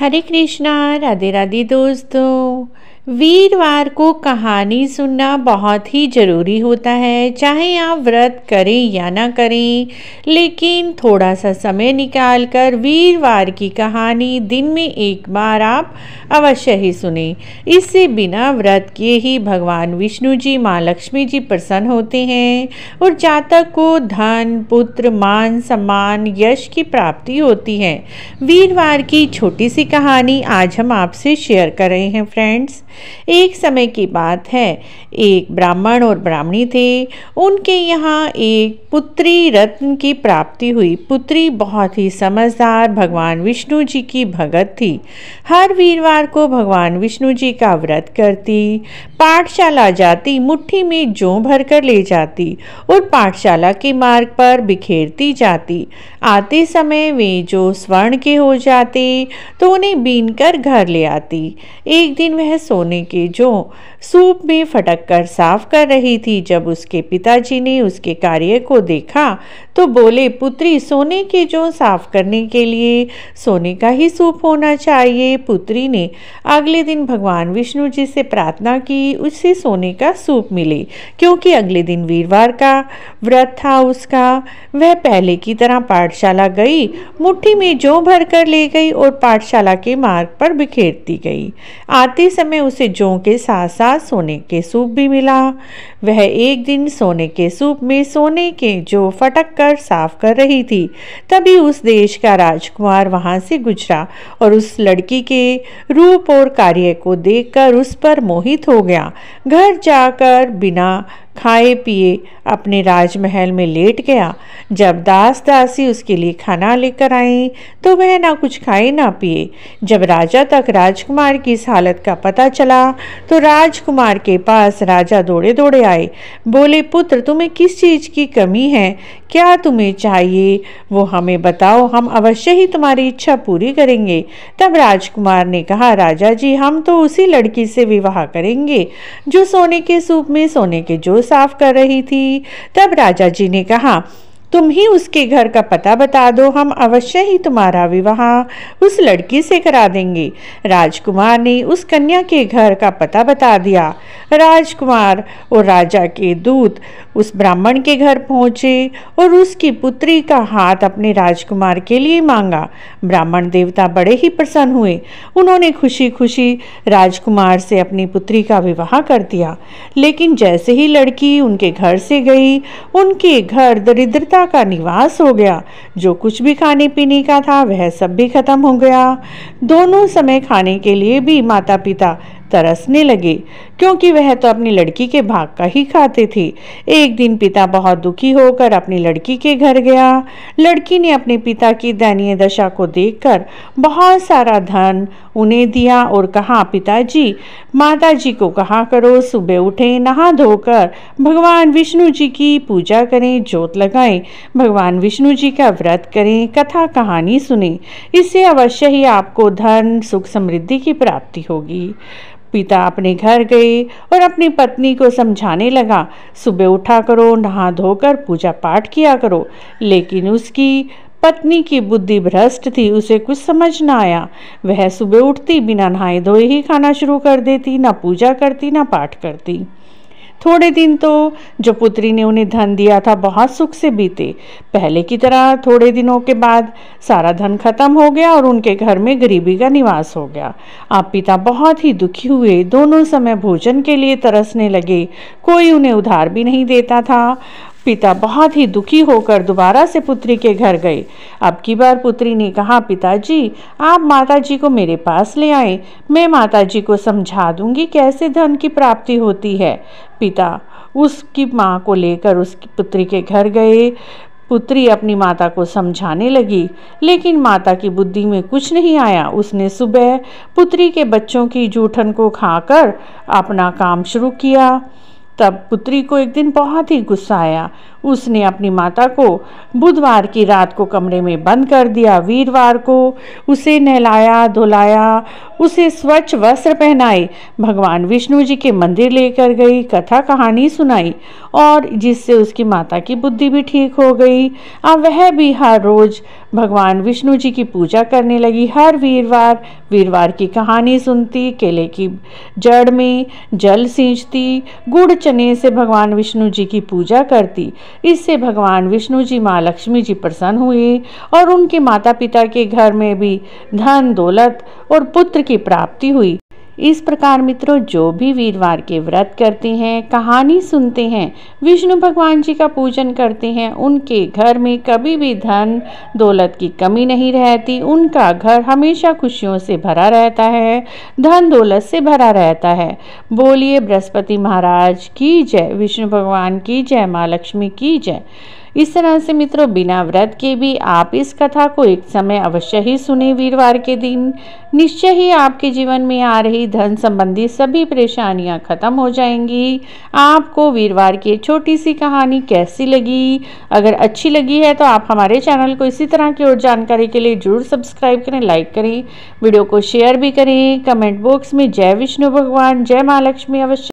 हरे कृष्णा राधे राधे दोस्तों वीरवार को कहानी सुनना बहुत ही ज़रूरी होता है चाहे आप व्रत करें या ना करें लेकिन थोड़ा सा समय निकाल कर वीरवार की कहानी दिन में एक बार आप अवश्य ही सुने इससे बिना व्रत किए ही भगवान विष्णु जी माँ लक्ष्मी जी प्रसन्न होते हैं और जातक को धन पुत्र मान सम्मान यश की प्राप्ति होती है वीरवार की छोटी सी कहानी आज हम आपसे शेयर कर रहे हैं फ्रेंड्स एक समय की बात है एक ब्राह्मण और ब्राह्मणी थे उनके यहाँ एक पुत्री रत्न की प्राप्ति हुई पुत्री बहुत ही समझदार भगवान विष्णु जी की भगत थी हर वीरवार को भगवान विष्णु जी का व्रत करती पाठशाला जाती मुट्ठी में जो भर कर ले जाती और पाठशाला के मार्ग पर बिखेरती जाती आते समय वे जो स्वर्ण के हो जाते तो उन्हें बीन कर घर ले आती एक दिन वह सो सोने के जो सूप में फटक कर साफ कर रही थी जब उसके पिताजी ने उसके कार्य को देखा तो बोले पुत्री सोने के जो साफ करने के लिए सोने का ही सूप होना चाहिए पुत्री ने अगले दिन भगवान विष्णु जी से प्रार्थना की उससे सोने का सूप मिले क्योंकि अगले दिन वीरवार का व्रत था उसका वह पहले की तरह पाठशाला गई मुट्ठी में जो भर कर ले गई और पाठशाला के मार्ग पर बिखेरती गई आते समय उसे जो के साथ साथ सोने के सूप भी मिला वह एक दिन सोने के सूप में सोने के जो फटक कर कर साफ कर रही थी तभी उस देश का राजकुमार वहां से गुजरा और उस लड़की के रूप और कार्य को देखकर उस पर मोहित हो गया घर जाकर बिना खाए पिए अपने राजमहल में लेट गया जब दास दासी उसके लिए खाना लेकर आई तो वह ना कुछ खाए ना पिए जब राजा तक राजकुमार की इस हालत का पता चला तो राजकुमार के पास राजा दौड़े दौड़े आए बोले पुत्र तुम्हें किस चीज़ की कमी है क्या तुम्हें चाहिए वो हमें बताओ हम अवश्य ही तुम्हारी इच्छा पूरी करेंगे तब राजकुमार ने कहा राजा जी हम तो उसी लड़की से विवाह करेंगे जो सोने के सूप में सोने के जोश साफ कर रही थी तब राजा जी ने कहा तुम ही उसके घर का पता बता दो हम अवश्य ही तुम्हारा विवाह उस लड़की से करा देंगे राजकुमार ने उस कन्या के घर का पता बता दिया राजकुमार और राजा के दूत उस ब्राह्मण के घर पहुँचे और उसकी पुत्री का हाथ अपने राजकुमार के लिए मांगा ब्राह्मण देवता बड़े ही प्रसन्न हुए उन्होंने खुशी खुशी राजकुमार से अपनी पुत्री का विवाह कर दिया लेकिन जैसे ही लड़की उनके घर से गई उनके घर दरिद्रता राजा का निवास हो गया जो कुछ भी खाने पीने का था वह सब भी खत्म हो गया दोनों समय खाने के लिए भी माता पिता तरसने लगे क्योंकि वह तो अपनी लड़की के भाग का ही खाते थे एक दिन पिता बहुत दुखी होकर अपनी लड़की के घर गया लड़की ने अपने पिता की दयनीय दशा को देखकर बहुत सारा धन उन्हें दिया और कहा पिताजी माता जी को कहा करो सुबह उठें नहा धोकर भगवान विष्णु जी की पूजा करें जोत लगाएं भगवान विष्णु जी का व्रत करें कथा कहानी सुने इससे अवश्य ही आपको धन सुख समृद्धि की प्राप्ति होगी पिता अपने घर गए और अपनी पत्नी को समझाने लगा सुबह उठा करो नहा धोकर पूजा पाठ किया करो लेकिन उसकी पत्नी की बुद्धि भ्रष्ट थी उसे कुछ समझ न आया वह सुबह उठती बिना नहाए धोए ही खाना शुरू कर देती ना पूजा करती ना पाठ करती थोड़े दिन तो जो पुत्री ने उन्हें धन दिया था बहुत सुख से बीते पहले की तरह थोड़े दिनों के बाद सारा धन खत्म हो गया और उनके घर में गरीबी का निवास हो गया आप पिता बहुत ही दुखी हुए दोनों समय भोजन के लिए तरसने लगे कोई उन्हें उधार भी नहीं देता था पिता बहुत ही दुखी होकर दोबारा से पुत्री के घर गए अब की बार पुत्री ने कहा पिताजी आप माताजी को मेरे पास ले आए मैं माताजी को समझा दूंगी कैसे धन की प्राप्ति होती है पिता उसकी माँ को लेकर उसकी पुत्री के घर गए पुत्री अपनी माता को समझाने लगी लेकिन माता की बुद्धि में कुछ नहीं आया उसने सुबह पुत्री के बच्चों की जूठन को खाकर अपना काम शुरू किया तब पुत्री को एक दिन बहुत ही गुस्सा आया उसने अपनी माता को बुधवार की रात को कमरे में बंद कर दिया वीरवार को उसे नहलाया धुलाया उसे स्वच्छ वस्त्र पहनाए भगवान विष्णु जी के मंदिर लेकर गई कथा कहानी सुनाई और जिससे उसकी माता की बुद्धि भी ठीक हो गई अब वह भी हर रोज़ भगवान विष्णु जी की पूजा करने लगी हर वीरवार वीरवार की कहानी सुनती केले की जड़ में जल सींचती गुड़ चने से भगवान विष्णु जी की पूजा करती इससे भगवान विष्णु जी माँ लक्ष्मी जी प्रसन्न हुए और उनके माता पिता के घर में भी धन दौलत और पुत्र की प्राप्ति हुई इस प्रकार मित्रों जो भी वीरवार के व्रत करते हैं कहानी सुनते हैं विष्णु भगवान जी का पूजन करते हैं उनके घर में कभी भी धन दौलत की कमी नहीं रहती उनका घर हमेशा खुशियों से भरा रहता है धन दौलत से भरा रहता है बोलिए बृहस्पति महाराज की जय विष्णु भगवान की जय माँ लक्ष्मी की जय इस तरह से मित्रों बिना व्रत के भी आप इस कथा को एक समय अवश्य ही सुने वीरवार के दिन निश्चय ही आपके जीवन में आ रही धन संबंधी सभी परेशानियां खत्म हो जाएंगी आपको वीरवार की छोटी सी कहानी कैसी लगी अगर अच्छी लगी है तो आप हमारे चैनल को इसी तरह की और जानकारी के लिए जरूर सब्सक्राइब करें लाइक करें वीडियो को शेयर भी करें कमेंट बॉक्स में जय विष्णु भगवान जय महालक्ष्मी अवश्य